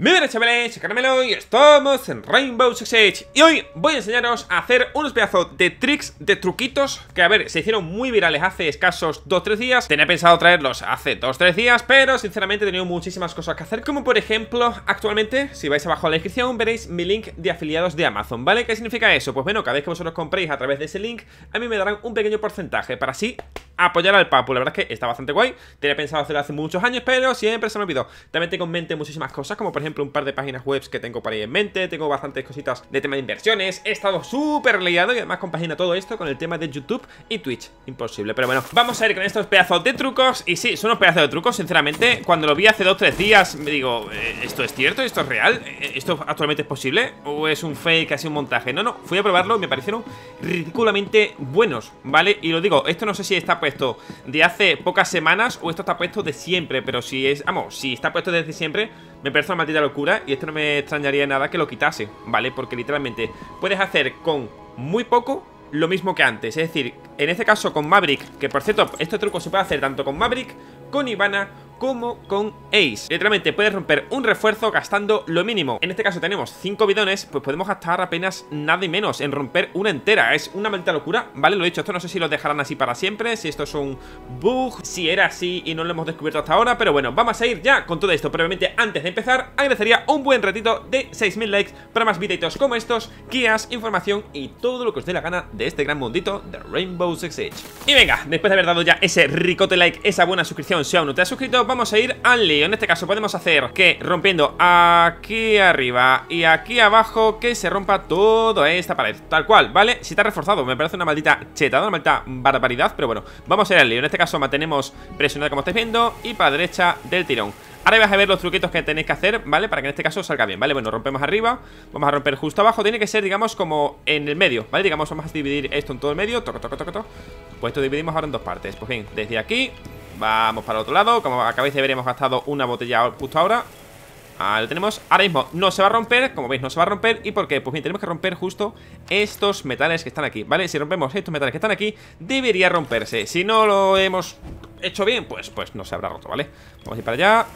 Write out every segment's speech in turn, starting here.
Muy buenas chavales, soy y estamos en Rainbow Six Siege Y hoy voy a enseñaros a hacer unos pedazos de tricks, de truquitos Que a ver, se hicieron muy virales hace escasos 2-3 días Tenía pensado traerlos hace 2-3 días Pero sinceramente he tenido muchísimas cosas que hacer Como por ejemplo, actualmente, si vais abajo a la descripción Veréis mi link de afiliados de Amazon, ¿vale? ¿Qué significa eso? Pues bueno, cada vez que vosotros compréis a través de ese link A mí me darán un pequeño porcentaje para así apoyar al Papu La verdad es que está bastante guay Tenía pensado hacerlo hace muchos años, pero siempre se me olvidó También tengo en mente muchísimas cosas, como por ejemplo un par de páginas web que tengo para ahí en mente, tengo bastantes cositas de tema de inversiones, he estado súper liado y además compagina todo esto con el tema de YouTube y Twitch, imposible, pero bueno, vamos a ir con estos pedazos de trucos y sí, son unos pedazos de trucos, sinceramente, cuando lo vi hace o tres días me digo, eh, ¿esto es cierto? ¿Esto es real? Eh, ¿Esto actualmente es posible? ¿O es un fake, así un montaje? No, no, fui a probarlo y me parecieron ridículamente buenos, ¿vale? Y lo digo, esto no sé si está puesto de hace pocas semanas o esto está puesto de siempre, pero si es, vamos, si está puesto desde siempre me parece una maldita locura y esto no me extrañaría nada que lo quitase, ¿vale? Porque literalmente puedes hacer con muy poco lo mismo que antes Es decir, en este caso con Maverick Que por cierto, este truco se puede hacer tanto con Maverick, con Ivana como con Ace. Literalmente puedes romper un refuerzo gastando lo mínimo. En este caso tenemos 5 bidones, pues podemos gastar apenas nada y menos en romper una entera. Es una maldita locura, ¿vale? Lo he dicho, esto no sé si lo dejarán así para siempre, si esto es un bug, si era así y no lo hemos descubierto hasta ahora, pero bueno, vamos a ir ya con todo esto. Previamente, antes de empezar, agradecería un buen ratito de 6.000 likes para más videitos como estos, guías, información y todo lo que os dé la gana de este gran mundito de Rainbow Six Siege. Y venga, después de haber dado ya ese ricote like, esa buena suscripción, si aún no te has suscrito, vamos a ir al lío En este caso podemos hacer que rompiendo aquí arriba y aquí abajo Que se rompa toda esta pared, tal cual, ¿vale? Si está reforzado, me parece una maldita chetada, una maldita barbaridad Pero bueno, vamos a ir al lío En este caso mantenemos presionado como estáis viendo y para derecha del tirón Ahora vais a ver los truquitos que tenéis que hacer, ¿vale? Para que en este caso salga bien, ¿vale? Bueno, rompemos arriba Vamos a romper justo abajo Tiene que ser, digamos, como en el medio, ¿vale? Digamos, vamos a dividir esto en todo el medio Toco, toco, toco, toco Pues esto dividimos ahora en dos partes Pues bien, desde aquí Vamos para el otro lado Como acabáis de ver hemos gastado una botella justo ahora Ahí lo tenemos Ahora mismo no se va a romper, como veis no se va a romper ¿Y por qué? Pues bien, tenemos que romper justo estos metales que están aquí, ¿vale? Si rompemos estos metales que están aquí, debería romperse Si no lo hemos hecho bien, pues, pues no se habrá roto, ¿vale? Vamos a ir para allá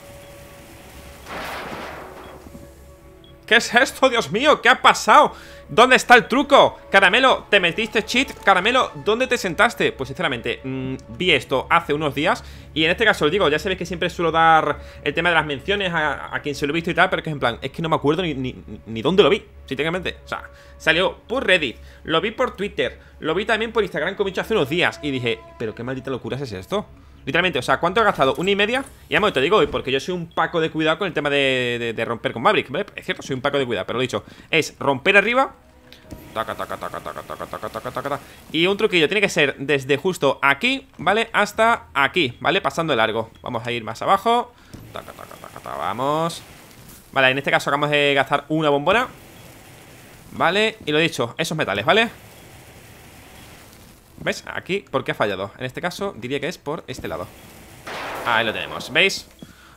¿Qué es esto? ¡Dios mío! ¿Qué ha pasado? ¿Dónde está el truco? Caramelo, ¿te metiste cheat? Caramelo, ¿dónde te sentaste? Pues sinceramente, mm, vi esto hace unos días y en este caso os digo, ya sabéis que siempre suelo dar el tema de las menciones a, quien se lo he visto y tal, pero que es en plan, es que no me acuerdo ni, ni, dónde lo vi, sinceramente. O sea, salió por Reddit, lo vi por Twitter, lo vi también por Instagram como he dicho hace unos días y dije, pero qué maldita locura es esto. Literalmente, o sea, ¿cuánto he gastado? Una y media Y además te digo, hoy porque yo soy un paco de cuidado con el tema de, romper con Maverick ¿vale? Es cierto, soy un paco de cuidado, pero lo dicho Es romper arriba taca, taca, taca, taca, taca, taca, taca, taca, Y un truquillo, tiene que ser desde justo aquí, ¿vale? Hasta aquí, ¿vale? Pasando el largo Vamos a ir más abajo taca, taca, vamos Vale, en este caso acabamos de gastar una bombona Vale, y lo dicho, esos metales, ¿vale? vale ¿Ves? Aquí, ¿por qué ha fallado? En este caso, diría que es por este lado Ahí lo tenemos, ¿veis?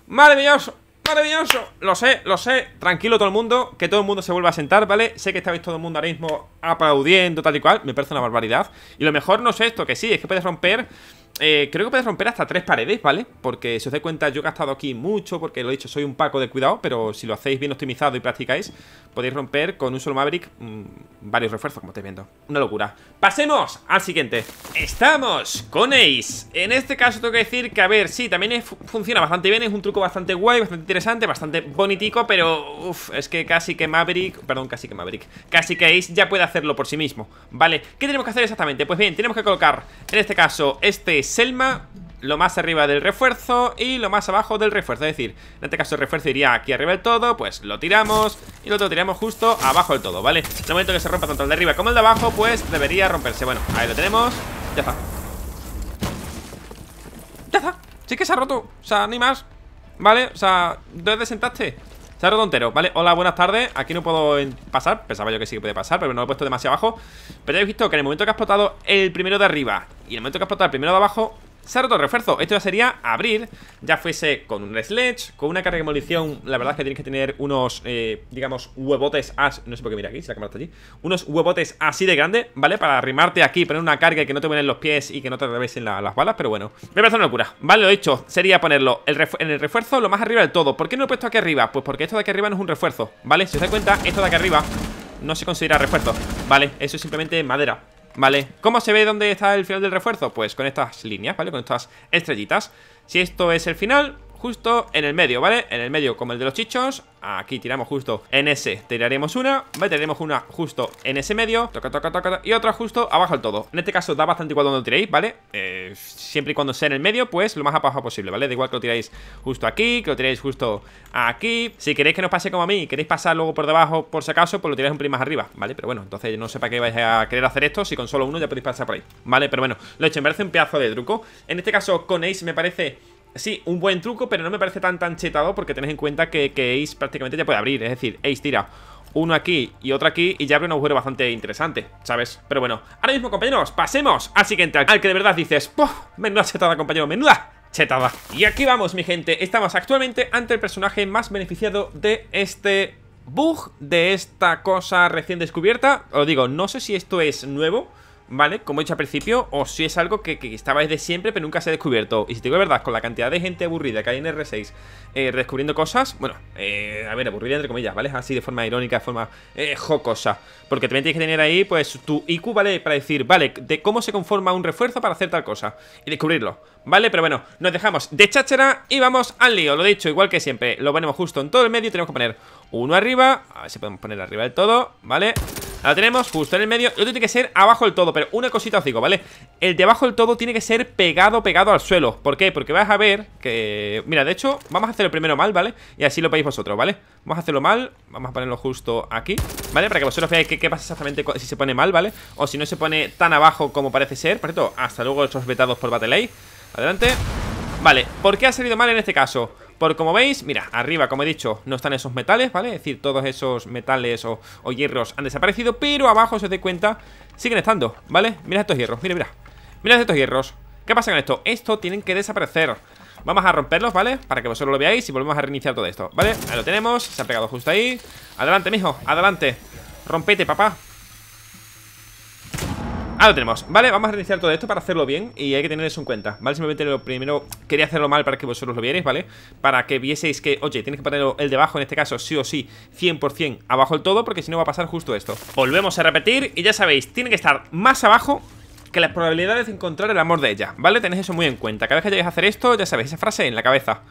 ¡Maravilloso! ¡Maravilloso! Lo sé, lo sé, tranquilo todo el mundo Que todo el mundo se vuelva a sentar, ¿vale? Sé que estáis todo el mundo ahora mismo aplaudiendo Tal y cual, me parece una barbaridad Y lo mejor no es esto, que sí, es que puedes romper eh, creo que podéis romper hasta tres paredes, ¿vale? Porque si os dais cuenta, yo he gastado aquí mucho, porque lo he dicho, soy un paco de cuidado, pero si lo hacéis bien optimizado y practicáis, podéis romper con un solo Maverick mm, varios refuerzos, como estáis viendo. Una locura. Pasemos al siguiente. Estamos con Ace. En este caso tengo que decir que, a ver, sí, también funciona bastante bien, es un truco bastante guay, bastante interesante, bastante bonitico, pero uff, es que casi que Maverick, perdón, casi que Maverick, casi que Ace ya puede hacerlo por sí mismo, ¿vale? ¿Qué tenemos que hacer exactamente? Pues bien, tenemos que colocar, en este caso, este Selma lo más arriba del refuerzo y lo más abajo del refuerzo. Es decir, en este caso el refuerzo iría aquí arriba del todo, pues lo tiramos y lo otro tiramos justo abajo del todo, ¿vale? En el momento que se rompa tanto el de arriba como el de abajo, pues debería romperse. Bueno, ahí lo tenemos. Ya está. Ya está. Sí que se ha roto. O sea, ni más. ¿Vale? O sea, ¿dónde sentaste? Cerro Tontero, ¿vale? Hola, buenas tardes Aquí no puedo pasar, pensaba yo que sí que podía pasar Pero no lo he puesto demasiado abajo Pero ya he visto que en el momento que has explotado el primero de arriba Y en el momento que ha explotado el primero de abajo se ha el refuerzo. Esto ya sería abrir, ya fuese con un sledge, con una carga de demolición. La verdad es que tienes que tener unos, eh, digamos, huevotes as. No sé por qué mira aquí, si la cámara está allí. Unos huevotes así de grande, ¿vale? Para arrimarte aquí, poner una carga y que no te vuelen los pies y que no te atravesen las balas. Pero bueno, me parece una locura. Vale, lo hecho sería ponerlo en el refuerzo lo más arriba del todo. ¿Por qué no lo he puesto aquí arriba? Pues porque esto de aquí arriba no es un refuerzo, ¿vale? Si os dais cuenta, esto de aquí arriba no se considera refuerzo, ¿vale? Eso es simplemente madera. ¿Vale? ¿Cómo se ve dónde está el final del refuerzo? Pues con estas líneas, ¿vale? Con estas estrellitas Si esto es el final, justo en el medio, ¿vale? En el medio, como el de los chichos Aquí tiramos justo en ese Tiraremos una, ¿vale? Tiraremos una justo en ese medio Toca, toca, toca, Y otra justo abajo del todo En este caso da bastante igual donde lo tiréis, ¿vale? Eh, siempre y cuando sea en el medio, pues lo más abajo posible, ¿vale? Da igual que lo tiréis justo aquí Que lo tiréis justo aquí Si queréis que nos pase como a mí queréis pasar luego por debajo Por si acaso, pues lo tiráis un pelín más arriba, ¿vale? Pero bueno, entonces no sé para qué vais a querer hacer esto Si con solo uno ya podéis pasar por ahí, ¿vale? Pero bueno, lo he hecho, me parece un pedazo de truco En este caso con Ace me parece Sí, un buen truco, pero no me parece tan tan chetado porque tenés en cuenta que, que Ace prácticamente ya puede abrir. Es decir, Ace tira uno aquí y otro aquí y ya abre un agujero bastante interesante, ¿sabes? Pero bueno, ahora mismo, compañeros, pasemos al siguiente, al que de verdad dices, ¡Puf! Menuda chetada, compañero, menuda chetada. Y aquí vamos, mi gente, estamos actualmente ante el personaje más beneficiado de este bug, de esta cosa recién descubierta. Os digo, no sé si esto es nuevo... ¿vale? Como he dicho al principio, o si es algo que, que estaba desde siempre pero nunca se ha descubierto. Y si te digo la verdad, con la cantidad de gente aburrida que hay en R6 eh, Redescubriendo descubriendo cosas, bueno, eh, a ver, aburrida entre comillas, ¿vale? Así de forma irónica, de forma eh, jocosa. Porque también tienes que tener ahí, pues, tu IQ, ¿vale? Para decir, vale, de cómo se conforma un refuerzo para hacer tal cosa y descubrirlo, ¿vale? Pero bueno, nos dejamos de cháchara y vamos al lío. Lo he dicho, igual que siempre, lo ponemos justo en todo el medio tenemos que poner uno arriba, a ver si podemos poner arriba del todo, ¿vale? vale la tenemos justo en el medio. Otro tiene que ser abajo del todo, pero una cosita os digo, ¿vale? El de abajo del todo tiene que ser pegado, pegado al suelo. ¿Por qué? Porque vais a ver que... Mira, de hecho, vamos a hacer el primero mal, ¿vale? Y así lo veis vosotros, ¿vale? Vamos a hacerlo mal. Vamos a ponerlo justo aquí, ¿vale? Para que vosotros veáis qué, pasa exactamente si se pone mal, ¿vale? O si no se pone tan abajo como parece ser. Por cierto, hasta luego estos vetados por Battle Adelante. Vale, ¿por qué ha salido mal en este caso? Por como veis, mira, arriba, como he dicho, no están esos metales, ¿vale? Es decir, todos esos metales o, hierros han desaparecido Pero abajo, si os dais cuenta, siguen estando, ¿vale? Mira estos hierros, mira, mira Mirad estos hierros ¿Qué pasa con esto? Esto tienen que desaparecer Vamos a romperlos, ¿vale? Para que vosotros lo veáis y volvemos a reiniciar todo esto, ¿vale? Ahí lo tenemos, se ha pegado justo ahí Adelante, mijo, adelante Rompete, papá Ah lo tenemos, ¿vale? Vamos a reiniciar todo esto para hacerlo bien y hay que tener eso en cuenta, ¿vale? Simplemente lo primero quería hacerlo mal para que vosotros lo vierais, ¿vale? Para que vieseis que, oye, tienes que ponerlo el debajo, en este caso sí o sí, 100% abajo el todo, porque si no va a pasar justo esto. Volvemos a repetir y ya sabéis, tiene que estar más abajo que las probabilidades de encontrar el amor de ella, ¿vale? Tenéis eso muy en cuenta. Cada vez que lleguéis a hacer esto, ya sabéis, esa frase en la cabeza.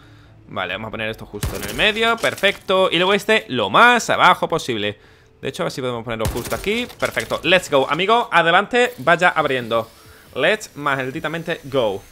Vale, vamos a poner esto justo en el medio, perfecto. Y luego este lo más abajo posible. De hecho, a ver si podemos ponerlo justo aquí Perfecto, let's go, amigo, adelante Vaya abriendo Let's malditamente go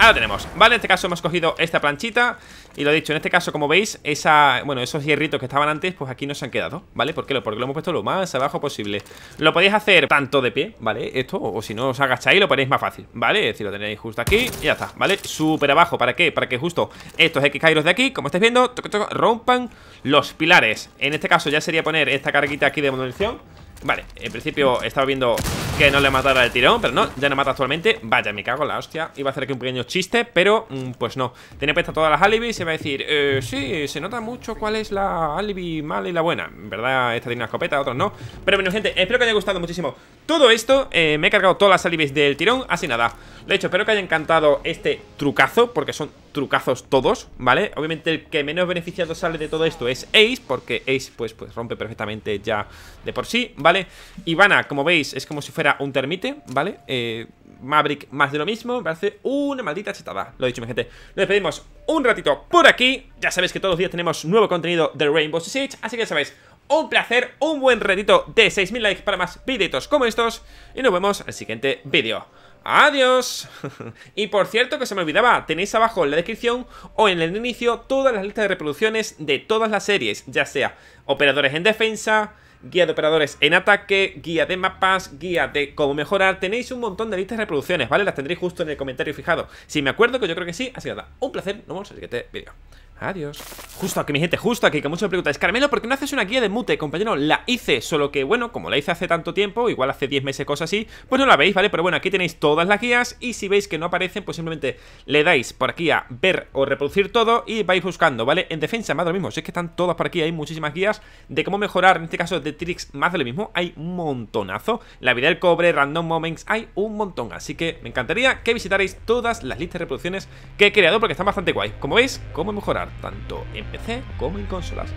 Ahora tenemos, ¿vale? En este caso hemos cogido esta planchita Y lo he dicho, en este caso, como veis esa, Bueno, esos hierritos que estaban antes, pues aquí no se han quedado ¿Vale? ¿Por qué lo? Porque lo hemos puesto lo más abajo posible Lo podéis hacer tanto de pie, ¿vale? Esto, o si no os agacháis lo ponéis más fácil, ¿vale? Es decir, lo tenéis justo aquí y ya está, ¿vale? Súper abajo, ¿para qué? Para que justo estos X kairos de aquí, como estáis viendo Rompan los pilares En este caso ya sería poner esta carguita aquí de munición Vale, en principio estaba viendo que no le matara el tirón Pero no, ya no mata actualmente Vaya, me cago en la hostia Iba a hacer aquí un pequeño chiste, pero mm, pues no Tiene puesta todas las alibis y se va a decir eh, Sí, se nota mucho cuál es la alibi mala y la buena En verdad, esta tiene una escopeta, otros no Pero bueno, gente, espero que haya gustado muchísimo todo esto eh, Me he cargado todas las alibis del tirón Así nada, de hecho, espero que haya encantado este trucazo Porque son trucazos todos, ¿vale? Obviamente el que menos beneficiado sale de todo esto es Ace, porque Ace pues, pues rompe perfectamente ya de por sí, ¿vale? Ivana, como veis, es como si fuera un termite, ¿vale? Eh, Maverick más de lo mismo, me parece una maldita chetada, lo he dicho mi gente. Nos despedimos un ratito por aquí, ya sabéis que todos los días tenemos nuevo contenido de Rainbow Six, así que ya sabéis, un placer, un buen ratito de 6.000 likes para más videitos como estos y nos vemos en el siguiente vídeo. ¡Adiós! y por cierto que se me olvidaba, tenéis abajo en la descripción o en el inicio todas las listas de reproducciones de todas las series, ya sea operadores en defensa, guía de operadores en ataque, guía de mapas, guía de cómo mejorar, tenéis un montón de listas de reproducciones, ¿vale? Las tendréis justo en el comentario fijado. Si me acuerdo que yo creo que sí, así que nada, un placer, nos vemos en el siguiente vídeo. Adiós Justo aquí, mi gente, justo aquí, que muchos me preguntáis Carmelo, ¿por qué no haces una guía de mute, compañero? La hice, solo que, bueno, como la hice hace tanto tiempo Igual hace 10 meses, cosas así Pues no la veis, ¿vale? Pero bueno, aquí tenéis todas las guías Y si veis que no aparecen, pues simplemente le dais por aquí a ver o reproducir todo Y vais buscando, ¿vale? En defensa, más de lo mismo Si es que están todas por aquí, hay muchísimas guías De cómo mejorar, en este caso, de tricks, más de lo mismo Hay un montonazo La vida del cobre, random moments, hay un montón Así que me encantaría que visitarais todas las listas de reproducciones que he creado Porque están bastante guay Como veis, cómo mejorar tanto en PC como en consolas.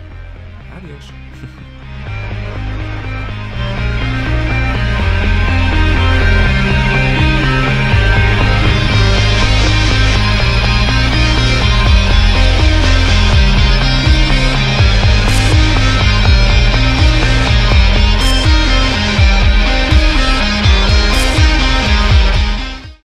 Adiós.